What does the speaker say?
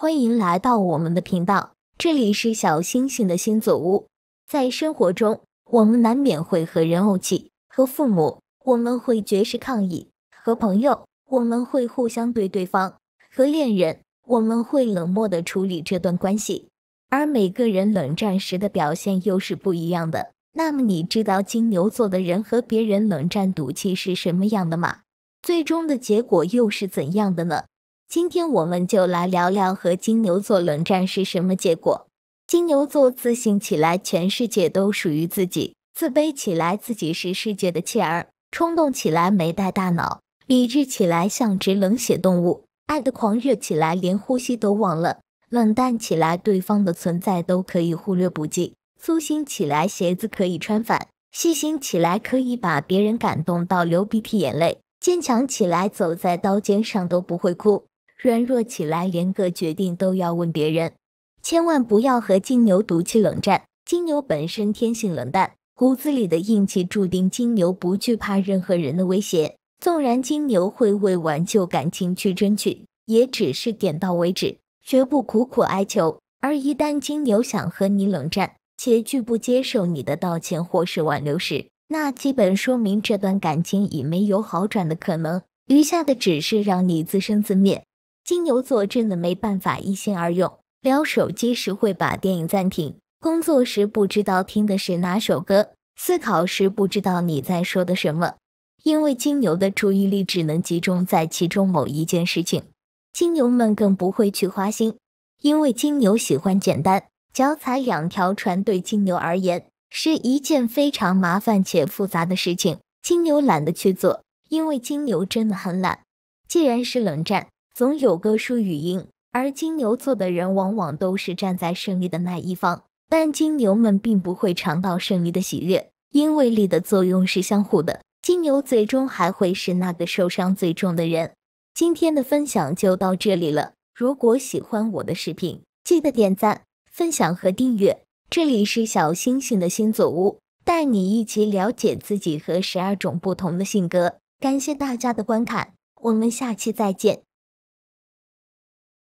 欢迎来到我们的频道，这里是小星星的星座屋。在生活中，我们难免会和人怄气，和父母我们会绝食抗议，和朋友我们会互相对对方，和恋人我们会冷漠的处理这段关系。而每个人冷战时的表现又是不一样的。那么，你知道金牛座的人和别人冷战赌气是什么样的吗？最终的结果又是怎样的呢？今天我们就来聊聊和金牛座冷战是什么结果。金牛座自信起来，全世界都属于自己；自卑起来，自己是世界的弃儿；冲动起来，没带大脑；理智起来，像只冷血动物；爱的狂热起来，连呼吸都忘了；冷淡起来，对方的存在都可以忽略不计；粗心起来，鞋子可以穿反；细心起来，可以把别人感动到流鼻涕眼泪；坚强起来，走在刀尖上都不会哭。软弱起来，连个决定都要问别人。千万不要和金牛赌气冷战。金牛本身天性冷淡，骨子里的硬气注定金牛不惧怕任何人的威胁。纵然金牛会为挽救感情去争取，也只是点到为止，绝不苦苦哀求。而一旦金牛想和你冷战，且拒不接受你的道歉或是挽留时，那基本说明这段感情已没有好转的可能，余下的只是让你自生自灭。金牛座真的没办法一心二用，撩手机时会把电影暂停，工作时不知道听的是哪首歌，思考时不知道你在说的什么，因为金牛的注意力只能集中在其中某一件事情。金牛们更不会去花心，因为金牛喜欢简单，脚踩两条船对金牛而言是一件非常麻烦且复杂的事情。金牛懒得去做，因为金牛真的很懒。既然是冷战。总有个输与赢，而金牛座的人往往都是站在胜利的那一方，但金牛们并不会尝到胜利的喜悦，因为力的作用是相互的，金牛最终还会是那个受伤最重的人。今天的分享就到这里了，如果喜欢我的视频，记得点赞、分享和订阅。这里是小星星的星座屋，带你一起了解自己和十二种不同的性格。感谢大家的观看，我们下期再见。